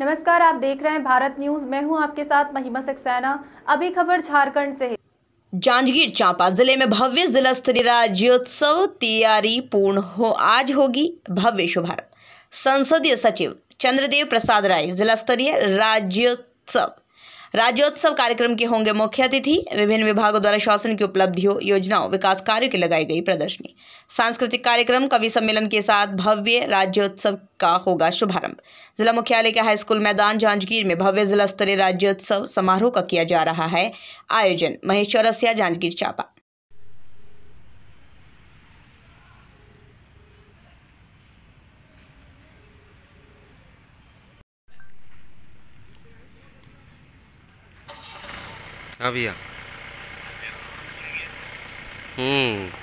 नमस्कार आप देख रहे हैं भारत न्यूज मैं हूं आपके साथ महिमा सक्सेना अभी खबर झारखंड से जांजगीर चांपा जिले में भव्य जिला स्तरीय राज्योत्सव तैयारी पूर्ण हो आज होगी भव्य शुभारंभ संसदीय सचिव चंद्रदेव प्रसाद राय जिला स्तरीय राज्योत्सव राज्योत्सव कार्यक्रम के होंगे मुख्य अतिथि विभिन्न विभागों द्वारा शासन की उपलब्धियों योजनाओं विकास कार्यों की लगाई गई प्रदर्शनी सांस्कृतिक कार्यक्रम कवि सम्मेलन के साथ भव्य राज्योत्सव का होगा शुभारंभ जिला मुख्यालय के हाईस्कूल मैदान जांजगीर में भव्य जिला स्तरीय राज्योत्सव समारोह का किया जा रहा है आयोजन महेश्वरसिया जांजगीर चांपा हाँ भैया हम्म